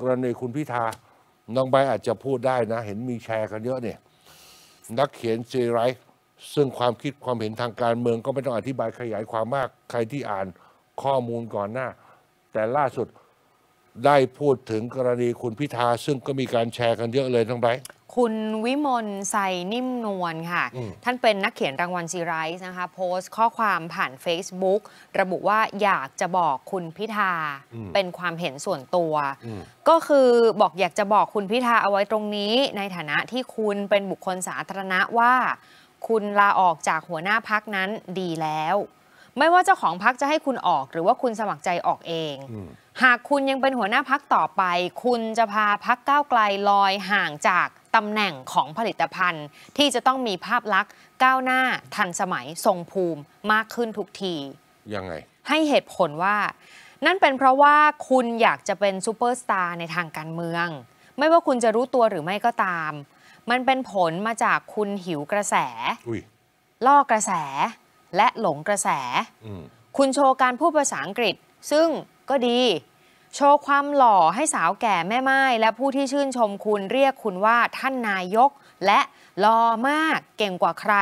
กรณีคุณพิธา น้องใบอาจจะพูดได้นะ เห็นมีแชร์กันเยอะเนี่ย นักเขียนซรไรซึ่งความคิดความเห็นทางการเมืองก็ไม่ต้องอธิบายขยายความมาก ใครที่อ่านข้อมูลก่อนหน้า แต่ล่าสุดได้พูดถึงกรณีคุณพิธา ซึ่งก็มีการแชร์กันเยอะเลยทั้งไบคุณวิมลไซนิ่มนวลค่ะ ท่านเป็นนักเขียนรางวัลซีไรส์นะคะ โพสต์ ข้อความผ่าน Facebook ระบุว่าอยากจะบอกคุณพิธา เป็นความเห็นส่วนตัว ก็คือบอกอยากจะบอกคุณพิธาเอาไว้ตรงนี้ ในฐานะที่คุณเป็นบุคคลสาธารณะว่า คุณลาออกจากหัวหน้าพักนั้นดีแล้ว ไม่ว่าเจ้าของพักจะให้คุณออก หรือว่าคุณสมัครใจออกเองหากคุณยังเป็นหัวหน้าพักต่อไป คุณจะพาพักก้าวไกลลอยห่างจากตำแหน่งของผลิตภัณฑ์ ที่จะต้องมีภาพลักษณ์ก้าวหน้าทันสมัยทรงภูมิมากขึ้นทุกที ยังไง ให้เหตุผลว่านั่นเป็นเพราะว่าคุณอยากจะเป็นซูเปอร์สตาร์ในทางการเมือง ไม่ว่าคุณจะรู้ตัวหรือไม่ก็ตาม มันเป็นผลมาจากคุณหิวกระแสล่อกระแสและหลงกระแสคุณโชว์การพูดภาษาอังกฤษ ซึ่งก็ดีโชว์ความหล่อให้สาวแก่แม่ไม้และผู้ที่ชื่นชมคุณเรียกคุณว่าท่านนายกและหล่อมากเก่งกว่าใคร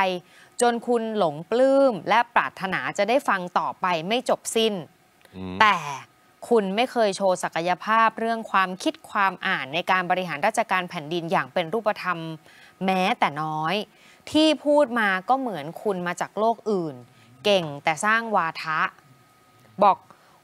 จนคุณหลงปลื้มและปรารถนาจะได้ฟังต่อไปไม่จบสิน้น แต่คุณไม่เคยโชว์ศักยภาพเรื่องความคิดความอ่านในการบริหารราชการแผ่นดินอย่างเป็นรูปธรรมแม้แต่น้อยที่พูดมาก็เหมือนคุณมาจากโลกอื่น เก่งแต่สร้างวาทะบอก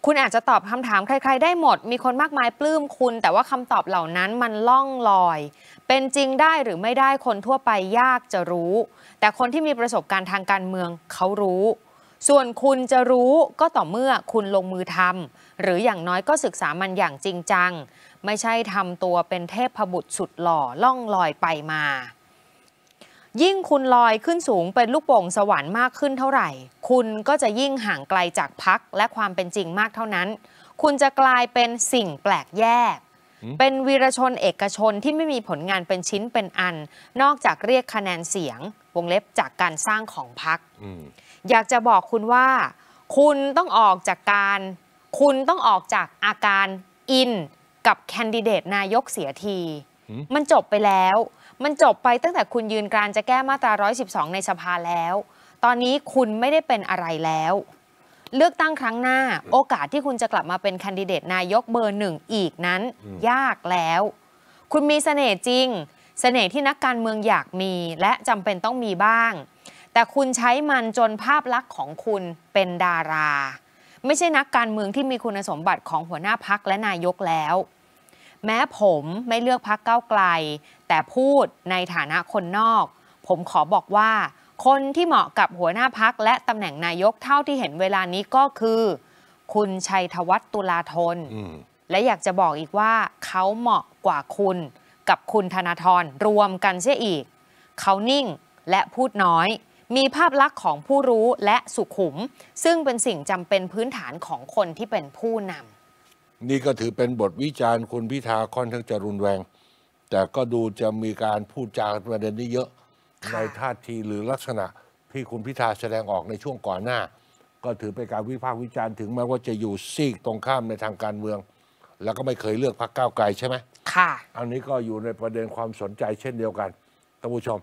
คุณอาจจะตอบคำถามใครๆได้หมดมีคนมากมายปลื้มคุณ แต่ว่าคำตอบเหล่านั้นมันล่องลอย เป็นจริงได้หรือไม่ได้คนทั่วไปยากจะรู้ แต่คนที่มีประสบการณ์ทางการเมืองเขารู้ ส่วนคุณจะรู้ก็ต่อเมื่อคุณลงมือทำหรืออย่างน้อยก็ศึกษามันอย่างจริงจัง ไม่ใช่ทำตัวเป็นเทพบุตรสุดหล่อล่องลอยไปมา ยิ่งคุณลอยขึ้นสูงเป็นลูกโป่งสวรรค์มากขึ้นเท่าไหร่คุณก็จะยิ่งห่างไกลจากพักและความเป็นจริงมากเท่านั้น คุณจะกลายเป็นสิ่งแปลกแยก เป็นวีรชนเอกชนที่ไม่มีผลงานเป็นชิ้นเป็นอัน นอกจากเรียกคะแนนเสียง วงเล็บจากการสร้างของพัก อยากจะบอกคุณว่าคุณต้องออกจากการ คุณต้องออกจากอาการอินกับแคนดิเดตนายกเสียที มันจบไปแล้ว มันจบไปตั้งแต่คุณยืนการจะแก้มาตรา 112 ในสภาแล้วตอนนี้คุณไม่ได้เป็นอะไรแล้ว เลือกตั้งครั้งหน้าโอกาสที่คุณจะกลับมาเป็นคคนดิเดตนายกเบอร์หนึ่งอีกนั้นยากแล้ว คุณมีเสน่ห์จริง เสน่ห์ที่นักการเมืองอยากมีและจำเป็นต้องมีบ้าง แต่คุณใช้มันจนภาพลักษณ์ของคุณเป็นดารา ไม่ใช่นักการเมืองที่มีคุณสมบัติของหัวหน้าพักและนายกแล้ว แม้ผมไม่เลือกพักเก้าไกล แต่พูดในฐานะคนนอก ผมขอบอกว่าคนที่เหมาะกับหัวหน้าพักและตำแหน่งนายกเท่าที่เห็นเวลานี้ก็คือ คุณชัยธวัฒน์ตุลาธนและอยากจะบอกอีกว่า เขาเหมาะกว่าคุณ กับคุณธนาธรรวมกันเสียอีกเขานิ่งและพูดน้อย มีภาพลักษณ์ของผู้รู้และสุขุม ซึ่งเป็นสิ่งจำเป็นพื้นฐานของคนที่เป็นผู้นำนี่ก็ถือเป็นบทวิจารณ์คุณพิธาค่อนข้างจะรุนแรงแต่ก็ดูจะมีการพูดจาประเด็นนี้เยอะในท่าทีหรือลักษณะ ที่คุณพิธาแสดงออกในช่วงก่อนหน้า ก็ถือเป็นการวิพากษ์วิจารณ์ถึงแม้ว่าจะอยู่ซีกตรงข้ามในทางการเมือง แล้วก็ไม่เคยเลือกพรรคก้าวไกลใช่ไหมค่ะ อันนี้ก็อยู่ในประเด็นความสนใจเช่นเดียวกันท่านผู้ชม